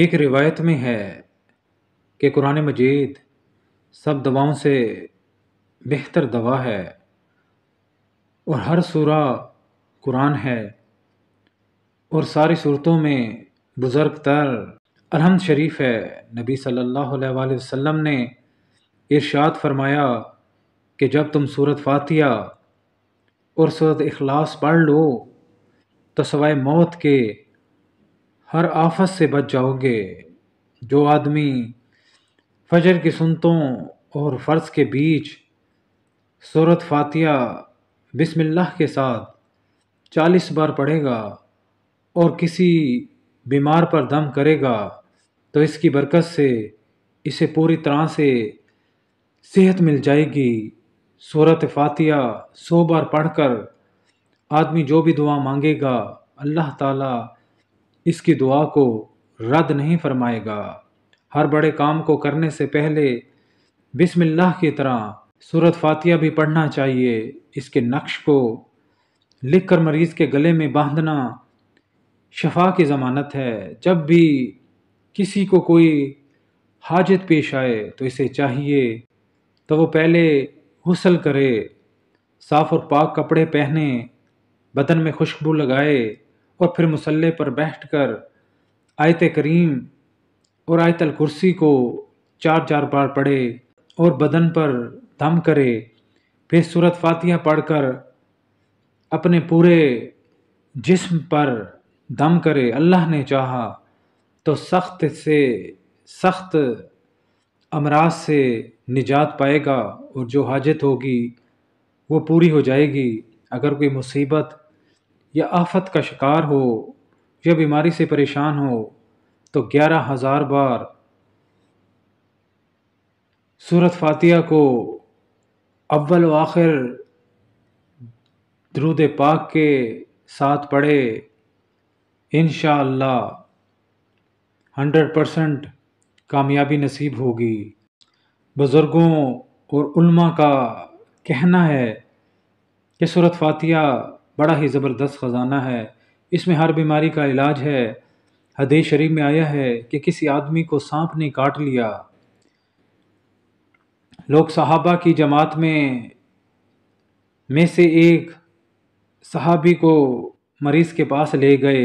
ایک روایت میں ہے کہ قرآن مجید سب دواؤں سے بہتر دوا ہے اور ہر سورہ قرآن ہے اور ساری صورتوں میں بزرگ تر الحمد شریف ہے نبی صلی اللہ علیہ وآلہ وسلم نے ارشاد فرمایا کہ جب تم صورت فاتحہ اور صورت اخلاص پڑھ لو تو سوائے موت کے ہر آفت سے بچ جاؤ گے جو آدمی فجر کی سنتوں اور فرض کے بیچ صورت فاتحہ بسم اللہ کے ساتھ چالیس بار پڑھے گا اور کسی بیمار پر دم کرے گا تو اس کی برکت سے اسے پوری طرح سے صحت مل جائے گی صورت فاتحہ سو بار پڑھ کر آدمی جو بھی دعا مانگے گا اللہ تعالیٰ اس کی دعا کو رد نہیں فرمائے گا ہر بڑے کام کو کرنے سے پہلے بسم اللہ کی طرح صورت فاتحہ بھی پڑھنا چاہیے اس کے نقش کو لکھ کر مریض کے گلے میں باندھنا شفا کی ضمانت ہے جب بھی کسی کو کوئی حاجت پیش آئے تو اسے چاہیے تو وہ پہلے غسل کرے صاف اور پاک کپڑے پہنے بدن میں خوشبو لگائے اور پھر مسلح پر بیٹھ کر آیت کریم اور آیت الکرسی کو چار چار بار پڑھے اور بدن پر دم کرے پھر صورت فاتحہ پڑھ کر اپنے پورے جسم پر دم کرے اللہ نے چاہا تو سخت سے سخت امراض سے نجات پائے گا اور جو حاجت ہوگی وہ پوری ہو جائے گی اگر کوئی مصیبت یا آفت کا شکار ہو یا بیماری سے پریشان ہو تو گیارہ ہزار بار صورت فاتحہ کو اول و آخر درود پاک کے ساتھ پڑھے انشاءاللہ ہنڈر اللہ ہنڈریڈ پرسنٹ کامیابی نصیب ہوگی بزرگوں اور علماء کا کہنا ہے کہ صورت فاتحہ بڑا ہی زبردست خزانہ ہے اس میں ہر بیماری کا علاج ہے حدیث شریف میں آیا ہے کہ کسی آدمی کو سانپ نے کاٹ لیا لوگ صحابہ کی جماعت میں میں سے ایک صحابی کو مریض کے پاس لے گئے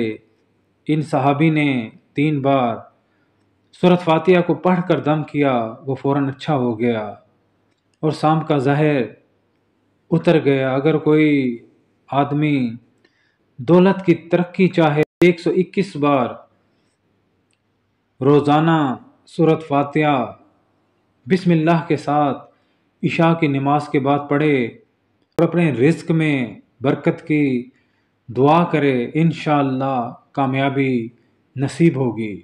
ان صحابی نے تین بار صورت فاتحہ کو پڑھ کر دم کیا وہ فوراً اچھا ہو گیا اور سانپ کا زہر اتر گیا اگر کوئی آدمی دولت کی ترقی چاہے ایک سو اکیس بار روزانہ صورت فاتحہ بسم اللہ کے ساتھ عشاء کی نماز کے بعد پڑھے اور اپنے رزق میں برکت کی دعا کرے انشاءاللہ کامیابی نصیب ہوگی